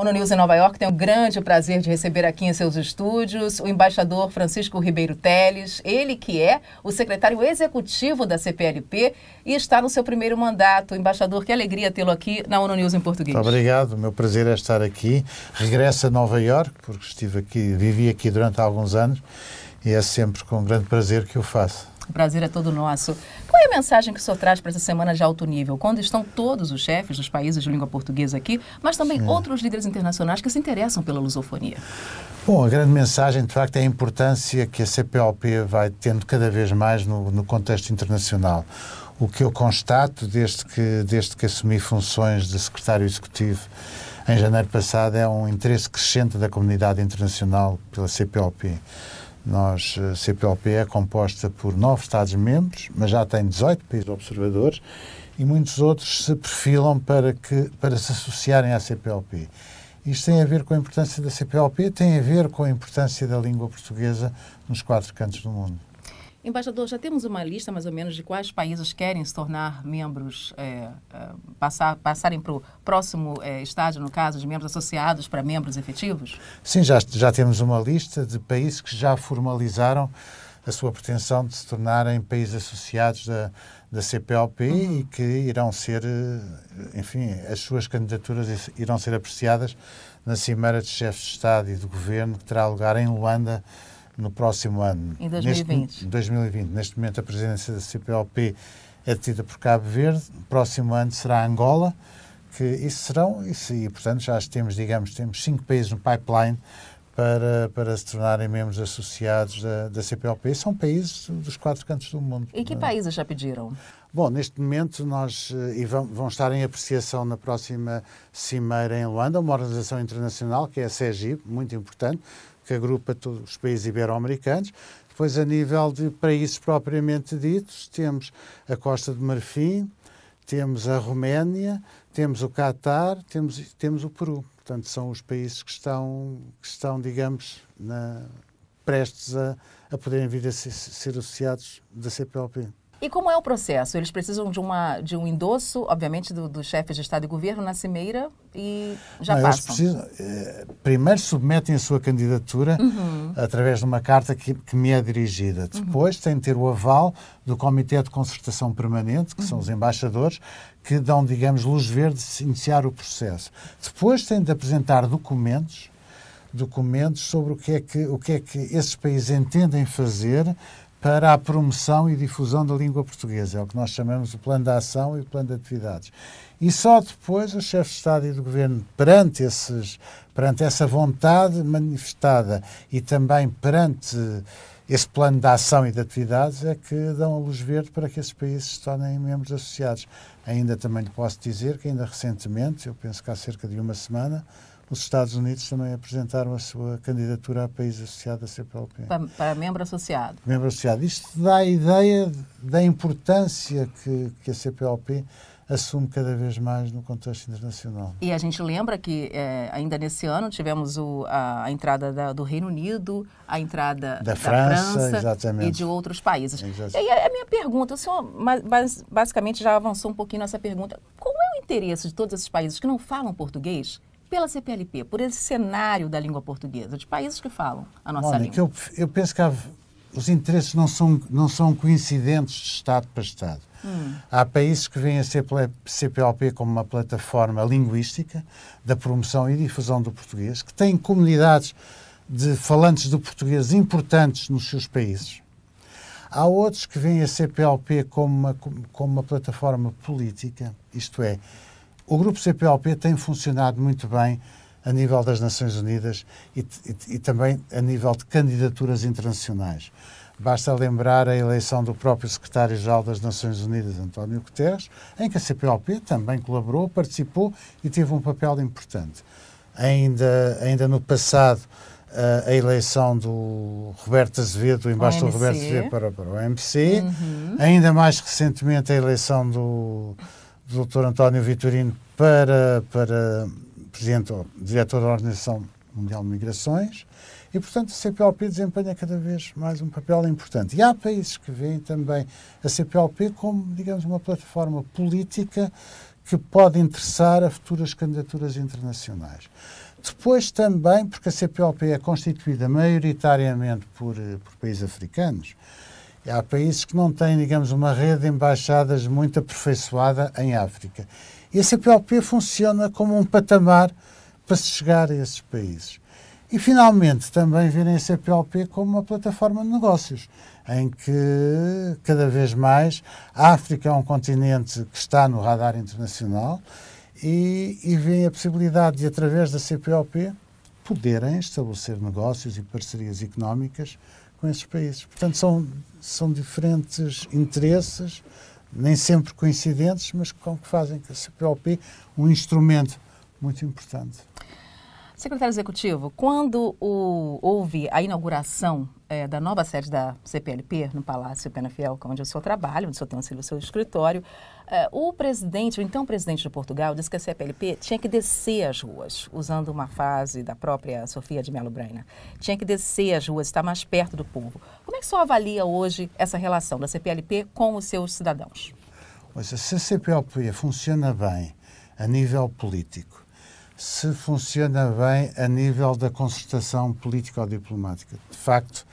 ONU News em Nova York tem o grande prazer de receber aqui em seus estúdios o embaixador Francisco Ribeiro Teles, ele que é o secretário executivo da CPLP e está no seu primeiro mandato. Embaixador, que alegria tê-lo aqui na ONU News em português. Muito obrigado, meu prazer é estar aqui. Regresso a Nova York, porque estive aqui, vivi aqui durante alguns anos e é sempre com grande prazer que o faço. O prazer é todo nosso qual é a mensagem que o senhor traz para essa semana de alto nível, quando estão todos os chefes dos países de língua portuguesa aqui, mas também Sim. outros líderes internacionais que se interessam pela lusofonia? Bom, a grande mensagem, de facto, é a importância que a CPLP vai tendo cada vez mais no, no contexto internacional. O que eu constato desde que, desde que assumi funções de secretário executivo em janeiro passado é um interesse crescente da comunidade internacional pela CPLP. Nós, a eh, CPLP é composta por nove Estados-membros, mas já tem 18 países observadores e muitos outros se perfilam para, que, para se associarem à CPLP. Isto tem a ver com a importância da CPLP, tem a ver com a importância da língua portuguesa nos quatro cantos do mundo. Embaixador, já temos uma lista mais ou menos de quais países querem se tornar membros, é, é passar, passarem para o próximo é, estágio, no caso, de membros associados para membros efetivos? Sim, já, já temos uma lista de países que já formalizaram a sua pretensão de se tornarem países associados da, da CPLP uhum. e que irão ser, eh, enfim, as suas candidaturas irão ser apreciadas na Cimeira de Chefes de Estado e de Governo que terá lugar em Luanda no próximo ano. Em 2020. Neste, 2020. Neste momento, a presidência da CPLP é detida por Cabo Verde, no próximo ano será Angola, que isso serão, isso, e portanto já temos, digamos, temos cinco países no pipeline para, para se tornarem membros associados da, da CPLP. São países dos quatro cantos do mundo. E que é? países já pediram? Bom, neste momento nós eh, e vão, vão estar em apreciação na próxima cimeira em Luanda, uma organização internacional que é a CEGIB, muito importante, que agrupa todos os países ibero-americanos. Depois, a nível de países propriamente ditos, temos a Costa de Marfim, temos a Roménia, temos o Catar, temos, temos o Peru. Portanto, são os países que estão, que estão digamos, na, prestes a, a poderem vir a ser, ser associados da CPLP. E como é o processo? Eles precisam de, uma, de um endosso, obviamente, dos do chefes de Estado e governo na Cimeira e já Não, passam. Precisam, eh, primeiro submetem a sua candidatura uhum. através de uma carta que, que me é dirigida. Uhum. Depois uhum. têm de ter o aval do Comitê de Concertação Permanente, que uhum. são os uhum. embaixadores, que dão, digamos, luz verde de iniciar o processo. Depois têm de apresentar documentos documentos sobre o que é que o que é que esses países entendem fazer para a promoção e difusão da língua portuguesa, é o que nós chamamos o plano de ação e o plano de atividades. E só depois os chefes de Estado e do Governo, perante, esses, perante essa vontade manifestada e também perante esse plano de ação e de atividades é que dão a luz verde para que esses países se tornem membros associados. Ainda também lhe posso dizer que ainda recentemente, eu penso que há cerca de uma semana, os Estados Unidos também apresentaram a sua candidatura a país associado à CPLP. Para, para membro associado. Membro associado. Isto dá a ideia da importância que, que a CPLP assume cada vez mais no contexto internacional. E a gente lembra que é, ainda nesse ano tivemos o, a, a, entrada da, do Reino Unido, a entrada da, da França, França e de outros países. Exatamente. E a minha pergunta, o senhor mas, basicamente já avançou um pouquinho nessa pergunta, qual é o interesse de todos esses países que não falam português pela CPLP, por esse cenário da língua portuguesa, de países que falam a nossa Mônica, língua? Eu, eu penso que há os interesses não são, não são coincidentes de Estado para Estado. Hum. Há países que veem a CPLP como uma plataforma linguística da promoção e difusão do português, que têm comunidades de falantes do português importantes nos seus países. Há outros que veem a CPLP como uma, como uma plataforma política, isto é, o grupo CPLP tem funcionado muito bem a nível das Nações Unidas e, e, e também a nível de candidaturas internacionais. Basta lembrar a eleição do próprio secretário-geral das Nações Unidas, António Guterres, em que a CPLP também colaborou, participou e teve um papel importante. Ainda, ainda no passado, eh, a eleição do Roberto Azevedo, do embaixador Roberto Azevedo para, para o MC, uhum. ainda mais recentemente a eleição do, do Dr. António Vitorino para, para presidente ou diretor da Organização Mundial de Migrações, e, portanto, a CPLP desempenha cada vez mais um papel importante. E há países que veem também a CPLP como, digamos, uma plataforma política que pode interessar a futuras candidaturas internacionais. Depois também, porque a CPLP é constituída maioritariamente por, eh, por países africanos, há países que não têm, digamos, uma rede de embaixadas muito aperfeiçoada em África. E a CPLP funciona como um patamar para se chegar a esses países. E, finalmente, também verem a CPLP como uma plataforma de negócios, em que, cada vez mais, a África é um continente que está no radar internacional e, e vem a possibilidade de, através da CPLP, poderem estabelecer negócios e parcerias económicas com esses países. Portanto, são, são diferentes interesses, nem sempre coincidentes, mas com que fazem que a CPLP um instrumento muito importante. Secretário Executivo, quando o, houve a inauguração é, da nova sede da CPLP no Palácio Penafiel, é onde o senhor trabalha, onde o senhor tem o seu escritório, é, o presidente, o então presidente de Portugal, disse que a CPLP tinha que descer as ruas, usando uma frase da própria Sofia de Mello Braina. Tinha que descer as ruas, estar mais perto do povo. Como é que o senhor avalia hoje essa relação da CPLP com os seus cidadãos? Mas se a CPLP funciona bem a nível político, se funciona bem a nível da concertação ou diplomática De facto,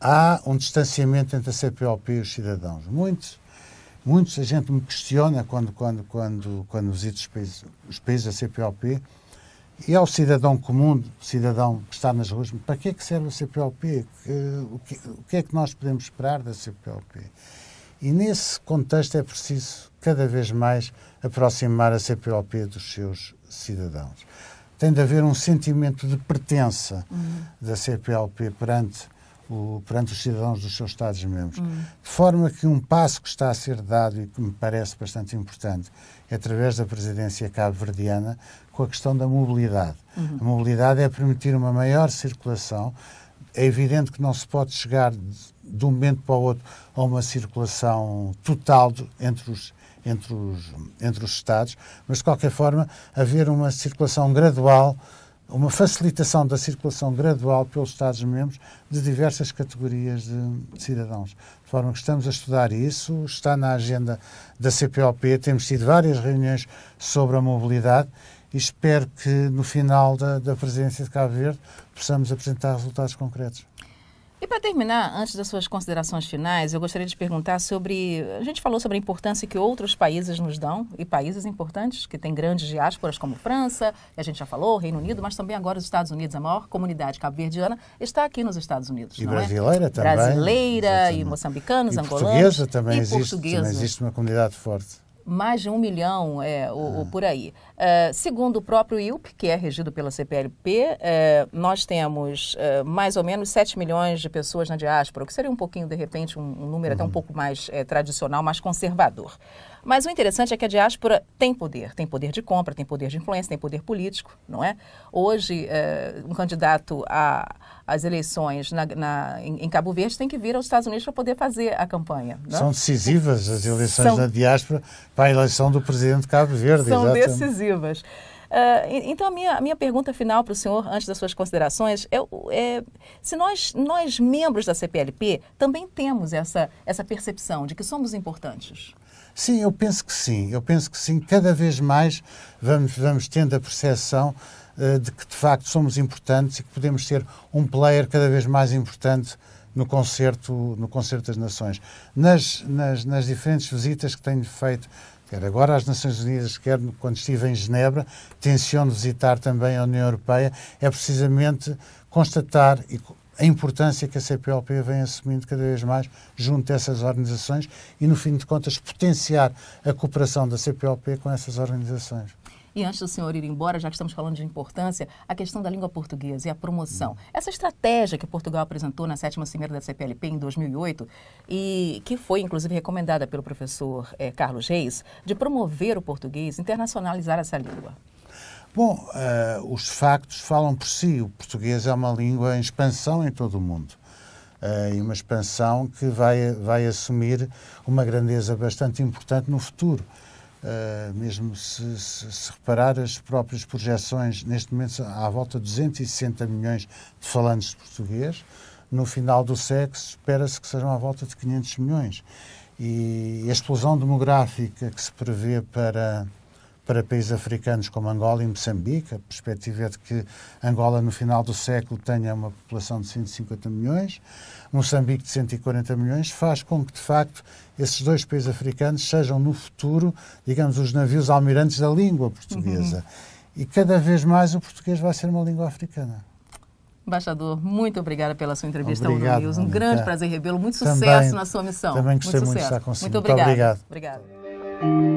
há um distanciamento entre a CPLP e os cidadãos. Muitos, muitos a gente me questiona quando, quando, quando, quando visito os países, os países da CPLP e ao é cidadão comum, cidadão que está nas ruas, para que é que serve a CPLP? o, que, o que é que nós podemos esperar da CPLP? E nesse contexto é preciso cada vez mais aproximar a CPLP dos seus cidadãos. Tem de haver um sentimento de pertença uhum. da CPLP perante, o, perante os cidadãos dos seus Estados-membros. Uhum. De forma que um passo que está a ser dado e que me parece bastante importante é através da presidência cabo-verdiana com a questão da mobilidade. Uhum. A mobilidade é permitir uma maior circulação. É evidente que não se pode chegar de, de um momento para o outro a uma circulação total de, entre os entre os, entre os Estados, mas de qualquer forma haver uma circulação gradual, uma facilitação da circulação gradual pelos Estados-membros de diversas categorias de cidadãos. De forma que estamos a estudar isso, está na agenda da CPOP, temos tido várias reuniões sobre a mobilidade e espero que no final da, da presidência de Cabo Verde possamos apresentar resultados concretos. E para terminar, antes das suas considerações finais, eu gostaria de perguntar sobre. A gente falou sobre a importância que outros países nos dão, e países importantes, que têm grandes diásporas, como França, a gente já falou, Reino Unido, mas também agora os Estados Unidos, a maior comunidade cabo-verdiana, está aqui nos Estados Unidos. E é? brasileira é? também. Brasileira, exatamente. e moçambicanos, e angolanos. Portuguesa também e existe. Portuguesa. Também existe uma comunidade forte mais de um milhão é, ou, ah. ou por aí. Uh, segundo o próprio IUP, que é regido pela CPLP, uh, é, nós temos uh, mais ou menos 7 milhões de pessoas na diáspora, o que seria um pouquinho, de repente, um, um número uhum. até um uhum. pouco mais é, tradicional, mais conservador. Mas o interessante é que a diáspora tem poder, tem poder de compra, tem poder de influência, tem poder político, não é? Hoje, é, um candidato às eleições na, na, em, em, Cabo Verde tem que vir aos Estados Unidos para poder fazer a campanha. Não? É? São decisivas as eleições São... diáspora para a eleição do presidente de Cabo Verde. São exatamente. decisivas. Uh, então, a minha, a minha pergunta final para o senhor, antes das suas considerações, é, é, se nós, nós, membros da CPLP, também temos essa, essa percepção de que somos importantes. Sim, eu penso que sim. Eu penso que sim. Cada vez mais vamos, vamos tendo a percepção uh, de que, de facto, somos importantes e que podemos ser um player cada vez mais importante no concerto, no concerto das Nações. Nas, nas, nas diferentes visitas que tenho feito, quer agora às Nações Unidas, quer quando estive em Genebra, tenciono visitar também a União Europeia, é precisamente constatar e a importância que a CPLP vem assumindo cada vez mais junto a essas organizações e, no fim de contas, potenciar a cooperação da CPLP com essas organizações. E antes do senhor ir embora, já que estamos falando de importância, a questão da língua portuguesa e a promoção. Hum. Essa estratégia que Portugal apresentou na sétima cimeira da CPLP em 2008 e que foi inclusive recomendada pelo professor eh, Carlos Reis, de promover o português, internacionalizar essa língua. Bom, uh, os factos falam por si. O português é uma língua em expansão em todo o mundo. Uh, e uma expansão que vai, vai assumir uma grandeza bastante importante no futuro. Uh, mesmo se, se, se, reparar as próprias projeções, neste momento há à volta de 260 milhões de falantes de português, no final do sexo espera-se que sejam à volta de 500 milhões. E a explosão demográfica que se prevê para para países africanos como Angola e Moçambique. A perspectiva é de que Angola, no final do século, tenha uma população de 150 milhões, Moçambique de 140 milhões, faz com que, de facto, esses dois países africanos sejam, no futuro, digamos, os navios almirantes da língua portuguesa. Uhum. E cada vez mais o português vai ser uma língua africana. Embaixador, muito obrigada pela sua entrevista obrigado, ao News. Um Monica. grande prazer revê-lo. Muito sucesso também, na sua missão. Também gostei muito, muito de estar consigo. Muito obrigado. Muito obrigado. obrigado.